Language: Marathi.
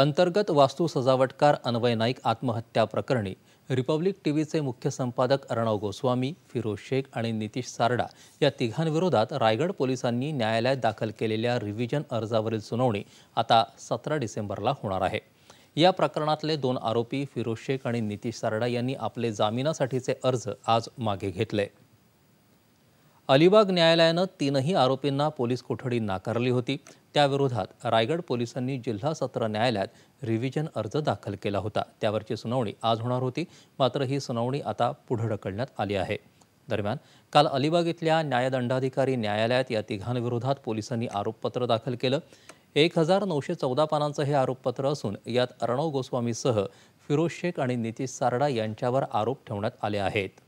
अंतर्गत वास्तू सजावटकार अन्वय नाईक आत्महत्या प्रकरणी रिपब्लिक टीव्हीचे मुख्य संपादक अर्णव गोस्वामी फिरोज शेख आणि नितीश सारडा या तिघांविरोधात रायगड पोलिसांनी न्यायालयात दाखल केलेल्या रिव्हिजन अर्जावरील सुनावणी आता सतरा डिसेंबरला होणार आहे या प्रकरणातले दोन आरोपी फिरोज शेख आणि नितीश सारडा यांनी आपले जामिनासाठीचे अर्ज आज मागे घेतले अलिबाग न्यायालयानं तीनही आरोपींना पोलीस कोठडी नाकारली होती त्याविरोधात रायगड पोलिसांनी जिल्हा सत्र न्यायालयात रिव्हिजन अर्ज दाखल केला होता त्यावरची सुनावणी आज होणार होती मात्र ही सुनावणी आता पुढे ढकलण्यात आली आहे दरम्यान काल अलिबाग इथल्या न्यायदंडाधिकारी न्यायालयात या तिघांविरोधात पोलिसांनी आरोपपत्र दाखल केलं एक हजार नऊशे चौदा पानांचं हे आरोपपत्र असून यात अर्णव गोस्वामीसह फिरोज शेख आणि नितीश सारडा यांच्यावर आरोप ठेवण्यात आले आहेत